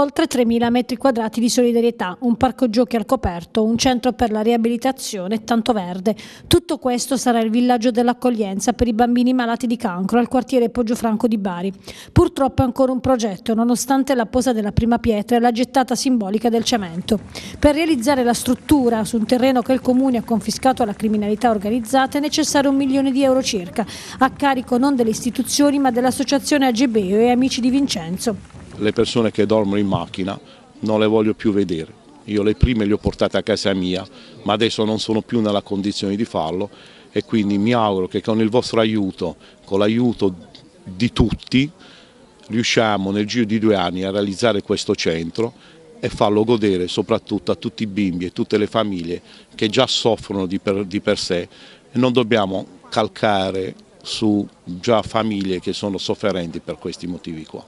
oltre 3.000 metri quadrati di solidarietà, un parco giochi al coperto, un centro per la riabilitazione, tanto verde. Tutto questo sarà il villaggio dell'accoglienza per i bambini malati di cancro al quartiere Poggio Franco di Bari. Purtroppo è ancora un progetto, nonostante la posa della prima pietra e la gettata simbolica del cemento. Per realizzare la struttura su un terreno che il comune ha confiscato alla criminalità organizzata è necessario un milione di euro circa, a carico non delle istituzioni ma dell'associazione AGBEO e Amici di Vincenzo le persone che dormono in macchina non le voglio più vedere. Io le prime le ho portate a casa mia, ma adesso non sono più nella condizione di farlo e quindi mi auguro che con il vostro aiuto, con l'aiuto di tutti, riusciamo nel giro di due anni a realizzare questo centro e farlo godere soprattutto a tutti i bimbi e tutte le famiglie che già soffrono di per, di per sé e non dobbiamo calcare su già famiglie che sono sofferenti per questi motivi qua.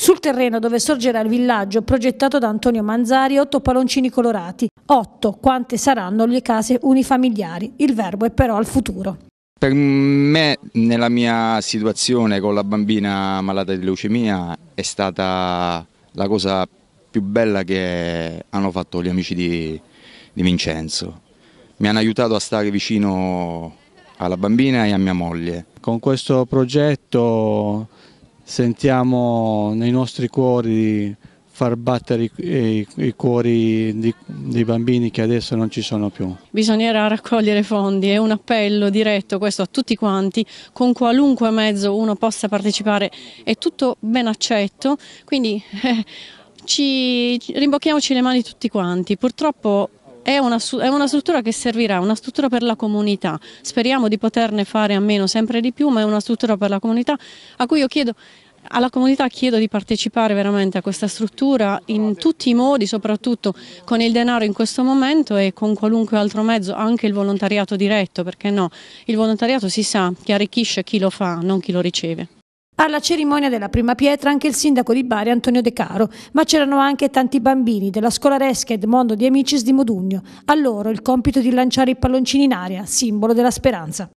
Sul terreno dove sorgerà il villaggio progettato da Antonio Manzari, otto paloncini colorati, otto quante saranno le case unifamiliari. Il verbo è però al futuro. Per me, nella mia situazione con la bambina malata di leucemia, è stata la cosa più bella che hanno fatto gli amici di, di Vincenzo. Mi hanno aiutato a stare vicino alla bambina e a mia moglie. Con questo progetto sentiamo nei nostri cuori far battere i, i cuori di, dei bambini che adesso non ci sono più. Bisognerà raccogliere fondi, è un appello diretto questo a tutti quanti, con qualunque mezzo uno possa partecipare, è tutto ben accetto, quindi eh, ci, rimbocchiamoci le mani tutti quanti. Purtroppo è una, è una struttura che servirà, una struttura per la comunità, speriamo di poterne fare a meno sempre di più, ma è una struttura per la comunità a cui io chiedo alla comunità chiedo di partecipare veramente a questa struttura in tutti i modi, soprattutto con il denaro in questo momento e con qualunque altro mezzo, anche il volontariato diretto, perché no, il volontariato si sa che arricchisce chi lo fa, non chi lo riceve. Alla cerimonia della prima pietra anche il sindaco di Bari Antonio De Caro, ma c'erano anche tanti bambini della scolaresca Edmondo di Amicis di Modugno. A loro il compito di lanciare i palloncini in aria, simbolo della speranza.